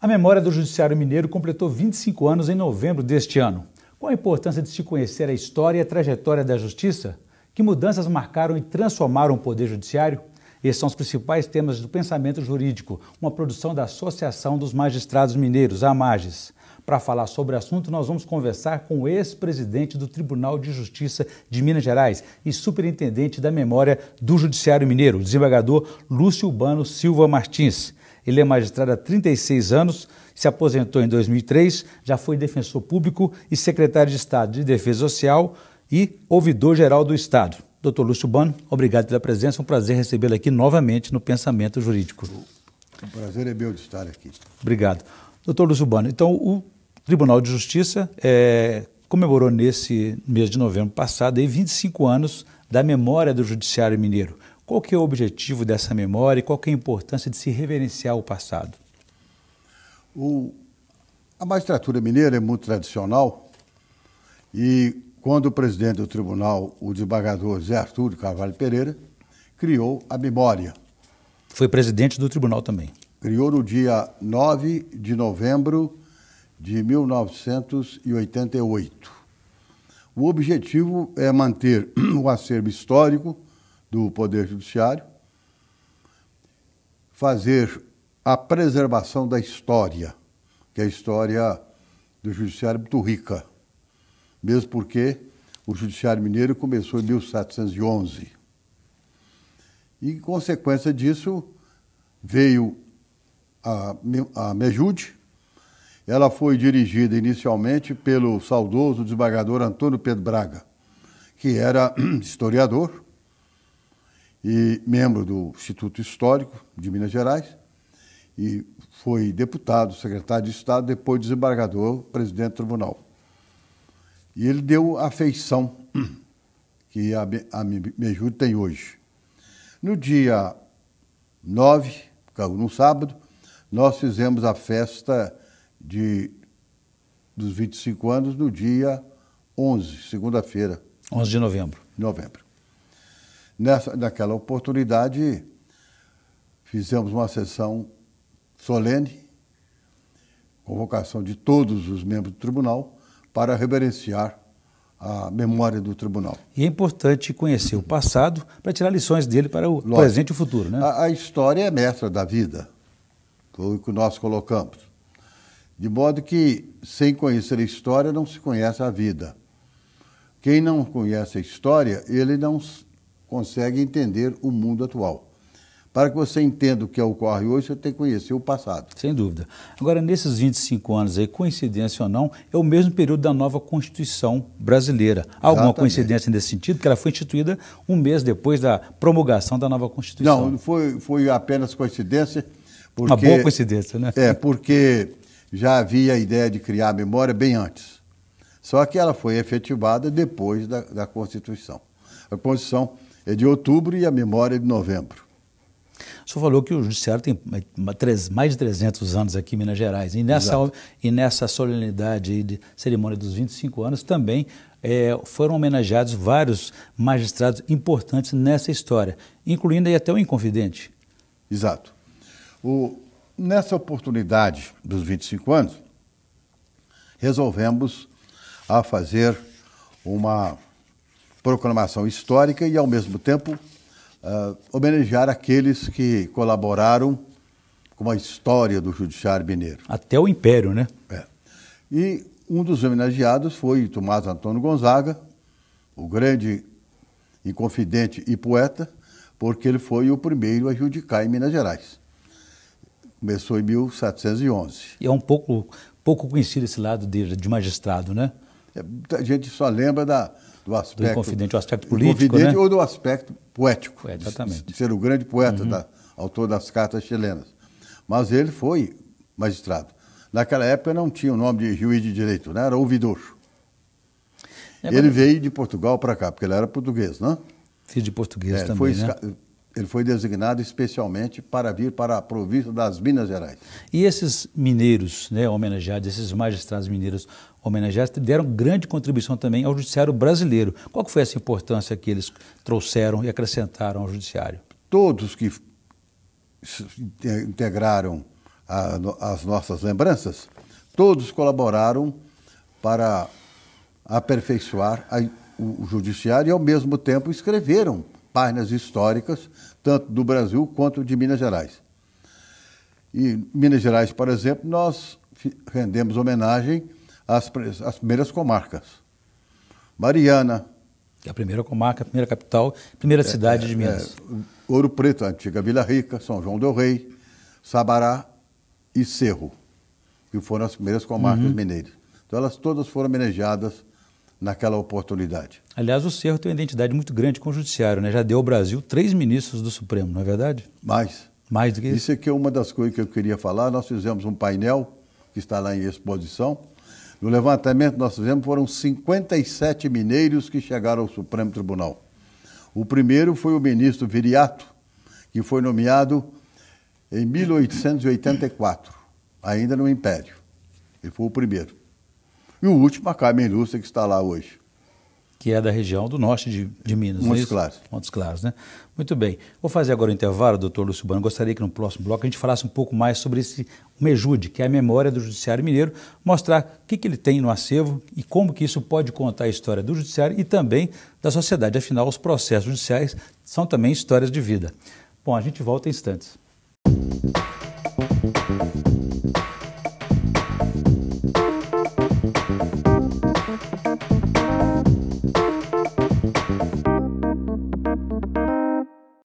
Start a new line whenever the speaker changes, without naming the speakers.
A memória do Judiciário Mineiro completou 25 anos em novembro deste ano. Qual a importância de se conhecer a história e a trajetória da Justiça? Que mudanças marcaram e transformaram o Poder Judiciário? Esses são os principais temas do Pensamento Jurídico, uma produção da Associação dos Magistrados Mineiros, a AMAGES. Para falar sobre o assunto, nós vamos conversar com o ex-presidente do Tribunal de Justiça de Minas Gerais e superintendente da memória do Judiciário Mineiro, o desembargador Lúcio Urbano Silva Martins. Ele é magistrado há 36 anos, se aposentou em 2003, já foi defensor público e secretário de Estado de Defesa Social e ouvidor-geral do Estado. Doutor Lúcio Bano, obrigado pela presença. Um prazer recebê-lo aqui novamente no Pensamento Jurídico. O
é prazer é meu de estar aqui.
Obrigado. Doutor Lúcio Bano, então o Tribunal de Justiça é, comemorou nesse mês de novembro passado aí, 25 anos da memória do Judiciário Mineiro. Qual que é o objetivo dessa memória e qual que é a importância de se reverenciar o passado?
O, a magistratura mineira é muito tradicional e quando o presidente do tribunal, o desembargador Zé Arthur Carvalho Pereira, criou a memória. Foi presidente do tribunal também. Criou no dia 9 de novembro de 1988. O objetivo é manter o acervo histórico do Poder Judiciário, fazer a preservação da história, que é a história do Judiciário é muito rica, mesmo porque o Judiciário Mineiro começou em 1711. E, em consequência disso, veio a, a Mejude. Ela foi dirigida inicialmente pelo saudoso desembargador Antônio Pedro Braga, que era historiador e membro do Instituto Histórico de Minas Gerais e foi deputado, secretário de Estado, depois desembargador, presidente do tribunal. E ele deu a feição que a, a Mejuri tem hoje. No dia 9, é no sábado, nós fizemos a festa de, dos 25 anos no dia 11, segunda-feira.
11 de novembro.
Novembro. Nessa, naquela oportunidade, fizemos uma sessão solene, convocação de todos os membros do tribunal, para reverenciar a memória do tribunal.
E é importante conhecer o passado para tirar lições dele para o Lógico. presente e o futuro, né?
A, a, história é mestra da vida, foi o que nós colocamos. De modo que, sem conhecer a história, não se conhece a vida. Quem não conhece a história, ele não, consegue entender o mundo atual. Para que você entenda o que ocorre hoje, você tem que conhecer o passado. Sem dúvida. Agora, nesses 25
anos aí, coincidência ou não, é o mesmo período da nova Constituição brasileira. Há alguma coincidência nesse sentido? Que ela foi instituída um mês depois da promulgação da nova Constituição. Não,
foi, foi apenas coincidência. Porque, Uma boa coincidência, né? É, porque já havia a ideia de criar a memória bem antes. Só que ela foi efetivada depois da, da Constituição. A Constituição é de outubro e a memória é de novembro.
O senhor falou que o judiciário tem mais de 300 anos aqui em Minas Gerais. E nessa, Exato. e nessa solenidade de cerimônia dos 25 anos também é, foram homenageados vários magistrados importantes nessa história, incluindo aí até o Inconfidente.
Exato. O, nessa oportunidade dos 25 anos, resolvemos a fazer uma proclamação histórica e, ao mesmo tempo, uh, homenagear aqueles que colaboraram com a história do judiciário mineiro. Até
o Império, né?
É. E um dos homenageados foi Tomás Antônio Gonzaga, o grande inconfidente e poeta, porque ele foi o primeiro a judicar em Minas Gerais. Começou em 1711. E é um pouco pouco conhecido esse lado de, de magistrado, né? É, A gente só lembra da, do aspecto. Do confidente, o aspecto político. Confidente né? ou do aspecto poético. É, exatamente. De ser o grande poeta, uhum. da, autor das cartas chilenas. Mas ele foi magistrado. Naquela época não tinha o nome de juiz de direito, né? era ouvidor. É, ele veio de Portugal para cá, porque ele era português, né? Filho de português é, também. Foi né? Ele foi designado especialmente para vir para a província das Minas Gerais.
E esses mineiros né, homenageados, esses magistrados mineiros homenageados, deram grande contribuição também ao judiciário brasileiro.
Qual foi essa importância que eles trouxeram e acrescentaram ao judiciário? Todos que eh, integraram a, as nossas lembranças, todos colaboraram para aperfeiçoar a, o, o judiciário e, ao mesmo tempo, escreveram páginas históricas, tanto do Brasil quanto de Minas Gerais. E Minas Gerais, por exemplo, nós rendemos homenagem às, às primeiras comarcas. Mariana. é a primeira comarca, a primeira capital, primeira é, cidade é, de é, Minas. É, Ouro Preto, a antiga Vila Rica, São João del Rei, Sabará e Cerro, que foram as primeiras comarcas uhum. mineiras. Então elas todas foram homenageadas naquela oportunidade.
Aliás, o Cerro tem uma identidade muito grande com o Judiciário, né? Já deu ao Brasil três ministros do Supremo, não é verdade?
Mais. Mais do que isso. Isso é que é uma das coisas que eu queria falar. Nós fizemos um painel que está lá em exposição. No levantamento nós fizemos foram 57 mineiros que chegaram ao Supremo Tribunal. O primeiro foi o ministro Viriato, que foi nomeado em 1884, ainda no Império. Ele foi o primeiro. E o último, a Carmen Lúcia, que está lá hoje.
Que é da região do norte de, de Minas, é Montes é Claros. Montes Claros, né? Muito bem. Vou fazer agora o um intervalo, doutor Lúcio Gostaria que no próximo bloco a gente falasse um pouco mais sobre esse MEJUD, que é a memória do Judiciário Mineiro, mostrar o que, que ele tem no acervo e como que isso pode contar a história do Judiciário e também da sociedade. Afinal, os processos judiciais são também histórias de vida. Bom, a gente volta em instantes.